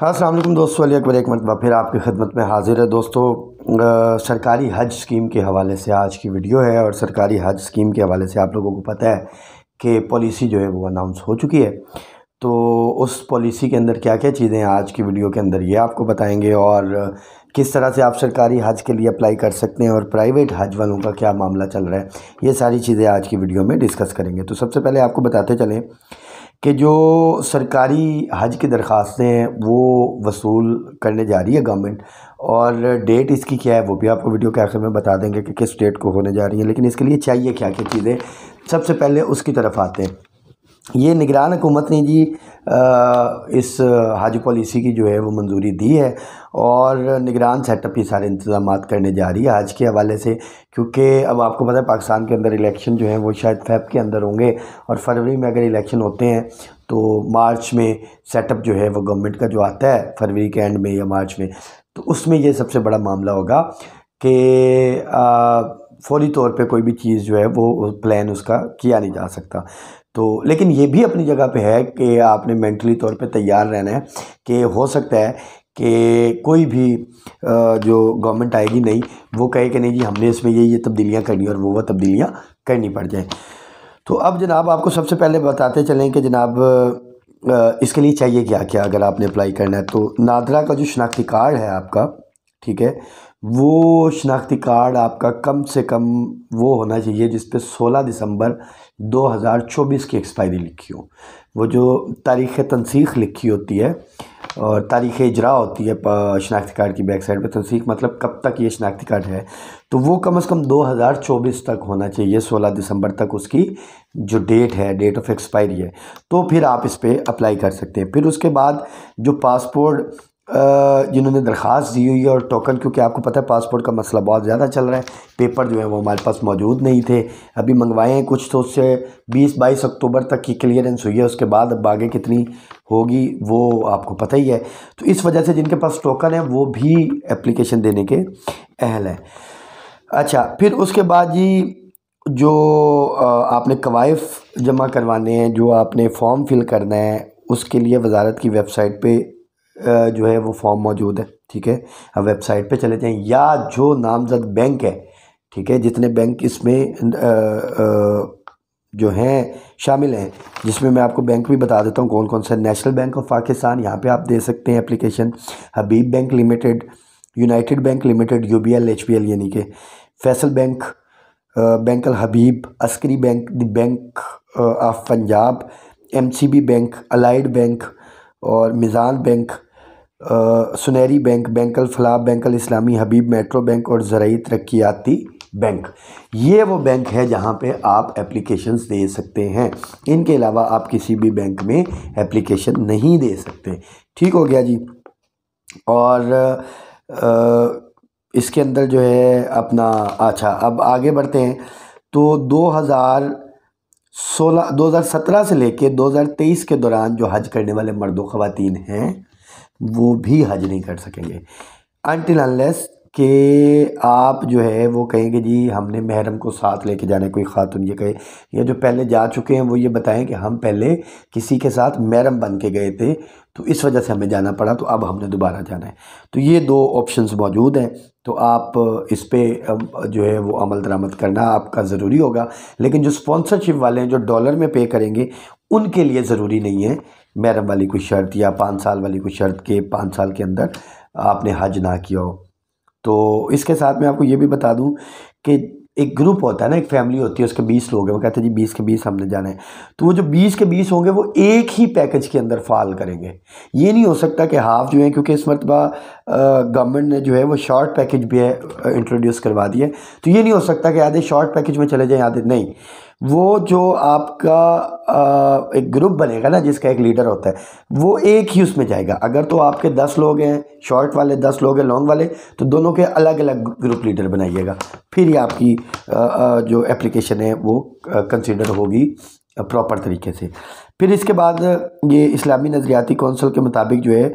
हाँ असल दोस्तों अली अकबर एक मरतबा फिर आपकी खदमत में हाजिर है दोस्तों आ, सरकारी हज स्कीम के हवाले से आज की वीडियो है और सरकारी हज स्कीम के हवाले से आप लोगों को पता है कि पॉलिसी जो है वो अनाउंस हो चुकी है तो उस पॉलिसी के अंदर क्या क्या चीज़ें हैं आज की वीडियो के अंदर ये आपको बताएंगे और किस तरह से आप सरकारी हज के लिए अप्लाई कर सकते हैं और प्राइवेट हज वालों का क्या मामला चल रहा है ये सारी चीज़ें आज की वीडियो में डिस्कस करेंगे तो सबसे पहले आपको बताते चलें कि जो सरकारी हज की दरख्वास्तें हैं वो वसूल करने जा रही है गवर्नमेंट और डेट इसकी क्या है वो भी आपको वीडियो के आखिर में बता देंगे कि किस डेट को होने जा रही है लेकिन इसके लिए चाहिए क्या क्या चीज़ें सबसे पहले उसकी तरफ आते हैं ये निगरान हुकूमत ने जी इस हज पॉलिसी की जो है वो मंजूरी दी है और निगरान सेटअप ये सारे इंतजाम करने जा रही है आज के हवाले से क्योंकि अब आपको पता है पाकिस्तान के अंदर इलेक्शन जो है वो शायद फैब के अंदर होंगे और फरवरी में अगर इलेक्शन होते हैं तो मार्च में सेटअप जो है वो गवर्नमेंट का जो आता है फरवरी के एंड में या मार्च में तो उसमें ये सबसे बड़ा मामला होगा कि फौरी तौर पे कोई भी चीज़ जो है वो प्लान उसका किया नहीं जा सकता तो लेकिन ये भी अपनी जगह पे है कि आपने मेंटली तौर पे तैयार रहना है कि हो सकता है कि कोई भी जो गवर्नमेंट आएगी नहीं वो कहे कि नहीं जी हमने इसमें ये ये तब्दीलियाँ करनी और वो वह तब्दीलियाँ करनी पड़ जाए तो अब जनाब आपको सबसे पहले बताते चलें कि जनाब इसके लिए चाहिए क्या क्या अगर आपने अप्लाई करना है तो नादरा का जो शनाख्ती कार्ड है आपका ठीक है वो शनाख्ती कार्ड आपका कम से कम वो होना चाहिए जिस पे 16 दिसंबर 2024 की एक्सपायरी लिखी हो वो जो तारीख़ तनसीख लिखी होती है और तारीख़ इजरा होती है शनाख्ती कार्ड की बैक साइड पर तनसीख मतलब कब तक ये शनाख्ती कार्ड है तो वो कम अज़ कम 2024 तक होना चाहिए 16 दिसंबर तक उसकी जो डेट है डेट ऑफ एक्सपायरी है तो फिर आप इस पर अप्लाई कर सकते हैं फिर उसके बाद जो पासपोर्ट जिन्होंने दरख्वास्त दी हुई है और टोकन क्योंकि आपको पता है पासपोर्ट का मसला बहुत ज़्यादा चल रहा है पेपर जो है वो हमारे पास मौजूद नहीं थे अभी मंगवाए हैं कुछ तो उससे 20 बाईस अक्टूबर तक की क्लियरेंस हुई है उसके बाद अब आगे कितनी होगी वो आपको पता ही है तो इस वजह से जिनके पास टोकन है वो भी एप्लीकेशन देने के अहल हैं अच्छा फिर उसके बाद जी जो आपने कवायफ जमा करवाने हैं जो आपने फॉर्म फिल करना है उसके लिए वजारत की वेबसाइट पे जो है वो फॉर्म मौजूद है ठीक है अब वेबसाइट पे चले जाएँ या जो नामजद बैंक है ठीक है जितने बैंक इसमें जो हैं शामिल हैं जिसमें मैं आपको बैंक भी बता देता हूँ कौन कौन सा नेशनल बैंक ऑफ पाकिस्तान यहाँ पे आप दे सकते हैं application Habib bank limited united bank limited U B L H B L यानी कि Faysal bank bank Al Habib Askari bank the bank of Punjab M C B bank allied bank और Meezan bank Sonehri bank bank फलाब bank Islami Habib metro bank और ज़रूरी तरक्याती बैंक ये वो bank है जहाँ पे आप एप्लीकेशन दे सकते हैं इनके अलावा आप किसी भी बैंक में एप्लीकेशन नहीं दे सकते ठीक हो गया जी और आ, इसके अंदर जो है अपना अच्छा अब आगे बढ़ते हैं तो सोलह दो हज़ार सत्रह से लेके दो हज़ार तेईस के दौरान जो हज करने वाले मर्दों व हैं वो भी हज नहीं कर सकेंगे अनटिल अनलेस कि आप जो है वो कहेंगे जी हमने महरम को साथ लेके जाने कोई खातून ये कहे या जो पहले जा चुके हैं वो ये बताएं कि हम पहले किसी के साथ महरम बन के गए थे तो इस वजह से हमें जाना पड़ा तो अब हमने दोबारा जाना है तो ये दो ऑप्शंस मौजूद हैं तो आप इस पर जो है वो अमल दरामद करना आपका ज़रूरी होगा लेकिन जो स्पॉन्सरशिप वाले हैं जो डॉलर में पे करेंगे उनके लिए ज़रूरी नहीं है महरम वाली कोई शर्त या पाँच साल वाली कोई शर्त के पाँच साल के अंदर आपने हज ना किया हो तो इसके साथ मैं आपको ये भी बता दूँ कि एक ग्रुप होता है ना एक फैमिली होती है उसके बीस लोग हैं वो कहते हैं जी बीस के बीस हमने जाना है तो वो जो बीस के बीस होंगे वो एक ही पैकेज के अंदर फाल करेंगे ये नहीं हो सकता कि हाफ जो है क्योंकि इस मरतबा गवर्नमेंट ने जो है वो शॉर्ट पैकेज भी है इंट्रोड्यूस करवा दिया तो ये नहीं हो सकता कि आधे शॉर्ट पैकेज में चले जाएँ आधे नहीं वो जो आपका आ, एक ग्रुप बनेगा ना जिसका एक लीडर होता है वो एक ही उसमें जाएगा अगर तो आपके दस लोग हैं शॉर्ट वाले दस लोग हैं लॉन्ग वाले तो दोनों के अलग अलग ग्रुप लीडर बनाइएगा फिर ही आपकी आ, जो एप्लीकेशन है वो कंसिडर होगी प्रॉपर तरीके से फिर इसके बाद ये इस्लामी नज़रियाती कौंसिल के मुताबिक जो है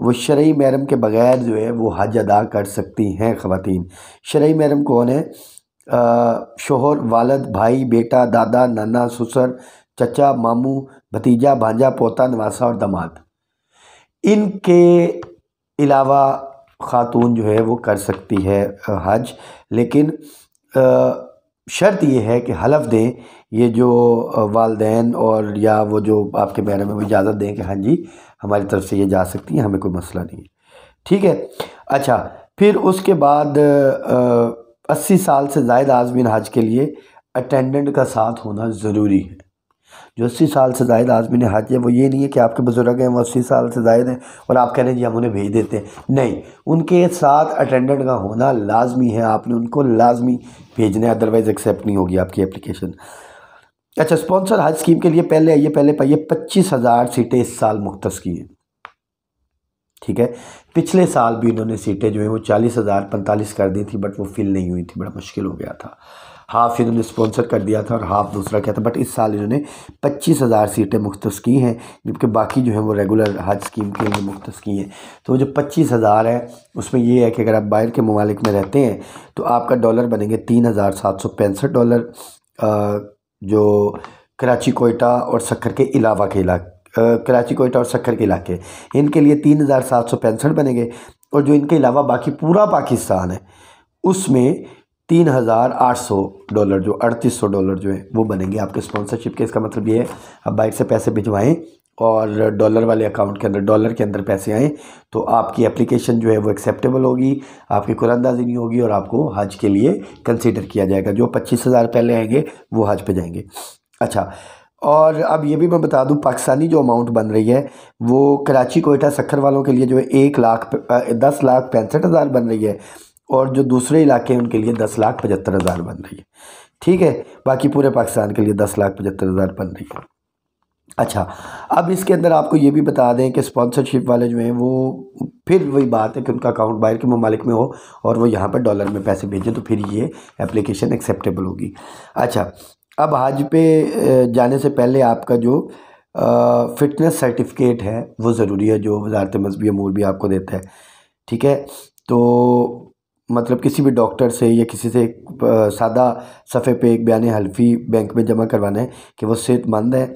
वो शर्य महरम के बग़ैर जो है वो हज अदा कर सकती हैं ख़वान शरय महरम कौन है शोहर वालद भाई बेटा दादा नाना ससुर चचा मामू भतीजा भांजा पोता नवासा और दामाद इनके अलावा ख़ातून जो है वो कर सकती है हज लेकिन शर्त ये है कि हलफ दें ये जो वालदेन और या वो जो आपके बहनों में इजाज़त दें कि हाँ जी हमारी तरफ से ये जा सकती हैं हमें कोई मसला नहीं है ठीक है अच्छा फिर उसके बाद आ, अस्सी साल से जायद आजमीन हज के लिए अटेंडेंट का साथ होना ज़रूरी है जो अस्सी साल से जायद आजमी ने हाथ है वो ये नहीं है कि आपके बुज़ुर्ग हैं वो अस्सी साल से जायद हैं और आप कह रहे हैं जी हम उन्हें भेज देते हैं नहीं उनके साथ अटेंडेंट का होना लाजमी है आपने उनको लाजमी भेजना है अदरवाइज़ एक्सेप्ट नहीं होगी आपकी एप्लीकेशन अच्छा स्पॉन्सर हज स्कीम के लिए पहले आइए पहले पाइए पच्चीस हज़ार सीटें इस साल मुख्त की हैं ठीक है पिछले साल भी इन्होंने सीटें जो है वो चालीस हज़ार पैंतालीस कर दी थी बट वो फिल नहीं हुई थी बड़ा मुश्किल हो गया था हाफ़ इन्होंने स्पॉन्सर कर दिया था और हाफ़ दूसरा किया था बट इस साल इन्होंने पच्चीस हज़ार सीटें मुख्त की हैं जबकि बाकी जो है वो रेगुलर हज स्कीम के लिए मुख्त की हैं तो जो पच्चीस हज़ार है उसमें ये है कि अगर आप बाहर के ममालिक में रहते हैं तो आपका डॉलर बनेंगे तीन हज़ार सात सौ पैंसठ डॉलर जो कराची कोयटा और सक्कर के अलावा के इलाके कराची कोयटा और सखर के इलाके इनके लिए तीन हज़ार सात सौ पैंसठ बनेंगे और जो इनके अलावा बाकी पूरा पाकिस्तान है उसमें तीन हज़ार आठ सौ डॉलर जो अड़तीस सौ डॉलर जो है वो बनेंगे आपके स्पॉन्सरशिप के इसका मतलब ये है आप बाइक से पैसे भिजवाएँ और डॉलर वाले अकाउंट के अंदर डॉलर के अंदर पैसे आएँ तो आपकी एप्लीकेशन जो है वो एक्सेप्टेबल होगी आपकी कुरानंदाजी नहीं होगी और आपको हज के लिए कंसिडर किया जाएगा जो पच्चीस हज़ार पहले आएंगे वो हज पे जाएंगे अच्छा और अब ये भी मैं बता दूं पाकिस्तानी जो अमाउंट बन रही है वो कराची कोयटा सखर वालों के लिए जो है एक लाख दस लाख पैंसठ हज़ार बन रही है और जो दूसरे इलाके हैं उनके लिए दस लाख पचहत्तर हज़ार बन रही है ठीक है बाकी पूरे पाकिस्तान के लिए दस लाख पचहत्तर हज़ार बन रही है अच्छा अब इसके अंदर आपको ये भी बता दें कि स्पॉन्सरशिप वाले जो हैं वो फिर वही बात है कि उनका अकाउंट बाहर के ममालिक में हो और वो यहाँ पर डॉलर में पैसे भेजें तो फिर ये एप्लीकेशन एक्सेप्टेबल होगी अच्छा अब हज पे जाने से पहले आपका जो फ़िटनेस सर्टिफिकेट है वो ज़रूरी है जो वजारत मजहबी अमूर भी आपको देता है ठीक है तो मतलब किसी भी डॉक्टर से या किसी से एक सादा सफ़े पे एक बयान हल्फी बैंक में जमा करवाना है कि वो सेहतमंद है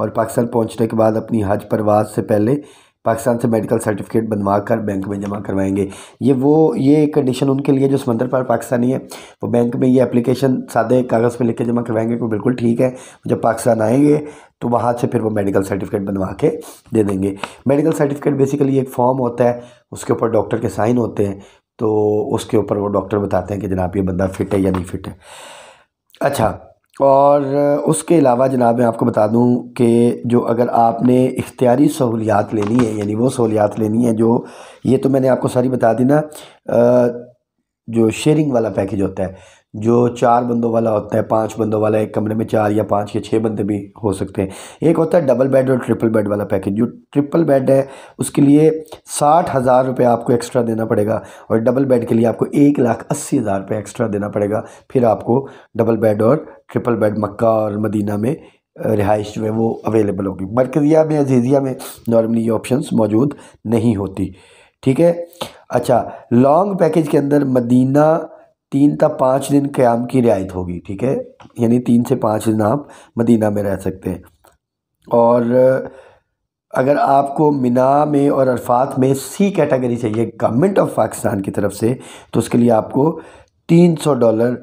और पाकिस्तान पहुंचने के बाद अपनी हज परवाज से पहले पाकिस्तान से मेडिकल सर्टिफिकेट बनवा कर बैंक में जमा करवाएंगे ये वो ये कंडीशन उनके लिए जो समंदर पार पाकिस्तानी है वो बैंक में ये एप्लीकेशन सादे कागज़ पे के जमा करवाएंगे तो बिल्कुल ठीक है जब पाकिस्तान आएंगे तो वहाँ से फिर वो मेडिकल सर्टिफिकेट बनवा के दे देंगे मेडिकल सर्टिफिकेट बेसिकली एक फॉर्म होता है उसके ऊपर डॉक्टर के साइन होते हैं तो उसके ऊपर वो डॉक्टर बताते हैं कि जनाब ये बंदा फिट है या नहीं फिट है अच्छा और उसके अलावा जनाब मैं आपको बता दूं कि जो अगर आपने इख्तियारी सहूलियात लेनी है यानी वो सहूलियात लेनी है जो ये तो मैंने आपको सारी बता दी ना जो शेयरिंग वाला पैकेज होता है जो चार बंदों वाला होता है पांच बंदों वाला एक कमरे में चार या पांच या छः बंदे भी हो सकते हैं एक होता है डबल बेड और ट्रिपल बेड वाला पैकेज जो ट्रिपल बेड है उसके लिए साठ हज़ार रुपये आपको एक्स्ट्रा देना पड़ेगा और डबल बेड के लिए आपको एक लाख अस्सी हज़ार रुपये एक्स्ट्रा देना पड़ेगा फिर आपको डबल बेड और ट्रिपल बेड मक्का और मदीना में रिहाइश जो है वो अवेलेबल होगी मरकज़िया में अजीज़िया में नॉर्मली ये ऑप्शन मौजूद नहीं होती ठीक है अच्छा लॉन्ग पैकेज के अंदर मदीना तीन तक पाँच दिन क़्याम की रियायत होगी ठीक है यानी तीन से पाँच दिन आप मदीना में रह सकते हैं और अगर आपको मिना में और अरफात में सी कैटेगरी चाहिए गवर्नमेंट ऑफ पाकिस्तान की तरफ से तो उसके लिए आपको तीन सौ डॉलर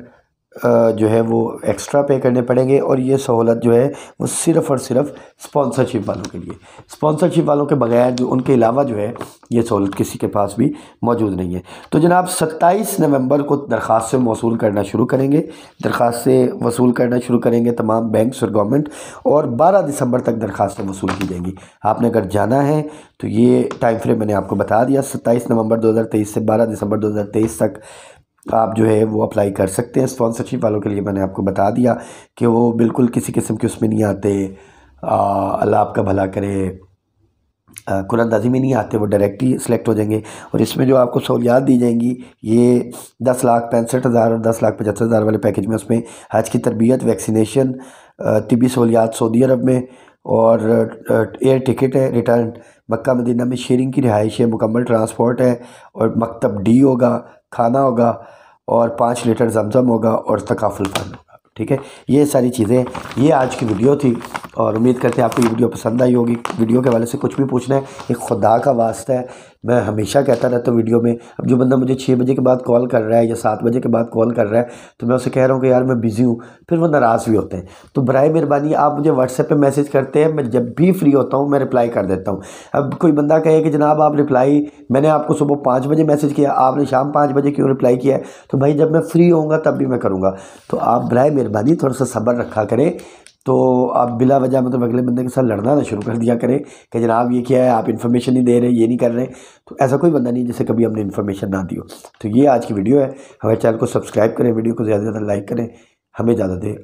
जो है वो एक्स्ट्रा पे करने पड़ेंगे और ये सहूलत जो है वो सिर्फ़ और सिर्फ स्पॉन्सरशिप वालों के लिए स्पॉन्सरशिप वालों के बगैर जो उनके अलावा जो है ये सहूलत किसी के पास भी मौजूद नहीं है तो जनाब सत्ताईस नवंबर को दरख्वास्त से करना शुरू करेंगे दरख्वास्त से वसूल करना शुरू करेंगे तमाम बैंक्स और गवर्नमेंट और बारह दिसंबर तक दरख्वास्तें वसूल की जाएंगी आपने अगर जाना है तो ये टाइम फ्रेम मैंने आपको बता दिया सत्ताईस नवंबर दो से बारह दिसंबर दो तक आप जो है वो अप्लाई कर सकते हैं स्पॉन्सरशिप वालों के लिए मैंने आपको बता दिया कि वो बिल्कुल किसी किस्म के उसमें नहीं आते अल्लाह आपका भला करे कुलंदाजी में नहीं आते वो डायरेक्टली सिलेक्ट हो जाएंगे और इसमें जो आपको सहूलियात दी जाएंगी ये दस लाख पैंसठ हज़ार और दस लाख पचहत्तर हज़ार वाले पैकेज में उसमें हज की तरबियत वैक्सीनेशन तबी सहूलियात सऊदी अरब में और एयर टिकट है रिटर्न मक्का मदीना में शेयरिंग की रिहाइश है मुकम्मल ट्रांसपोर्ट है और मकतब डी होगा खाना होगा और पाँच लीटर जमजम होगा और तकाफुल फन होगा ठीक है ये सारी चीज़ें ये आज की वीडियो थी और उम्मीद करते हैं आपको ये वीडियो पसंद आई होगी वीडियो के वाले से कुछ भी पूछना है एक खुदा का वास्ता है मैं हमेशा कहता रहता हूँ वीडियो में अब जो बंदा मुझे छः बजे के बाद कॉल कर रहा है या सात बजे के बाद कॉल कर रहा है तो मैं उसे कह रहा हूँ कि यार मैं बिज़ी हूँ फिर वो नाराज़ भी होते हैं तो बर मेहरबानी आप मुझे व्हाट्सएप पर मैसेज करते हैं मैं जब भी फ्री होता हूँ मैं रिप्लाई कर देता हूँ अब कोई बंदा कहे कि जनाब आप रिप्लाई मैंने आपको सुबह पाँच बजे मैसेज किया आपने शाम पाँच बजे क्यों रिप्लाई किया तो भाई जब मैं फ्री होऊंगा तब भी मैं करूँगा तो आप बर मेहरबानी थोड़ा सा सब्र रखा करें तो आप बिला वजह मतलब अगले बंदे के साथ लड़ना ना शुरू कर दिया करें कि जनाब ये क्या है आप इन्फॉर्मेशन नहीं दे रहे ये नहीं कर रहे तो ऐसा कोई बंदा नहीं जैसे कभी हमने इन्फॉर्मेशन ना दी हो तो ये आज की वीडियो है हमारे चैनल को सब्सक्राइब करें वीडियो को ज़्यादा से ज़्यादा लाइक करें हमें ज़्यादा दें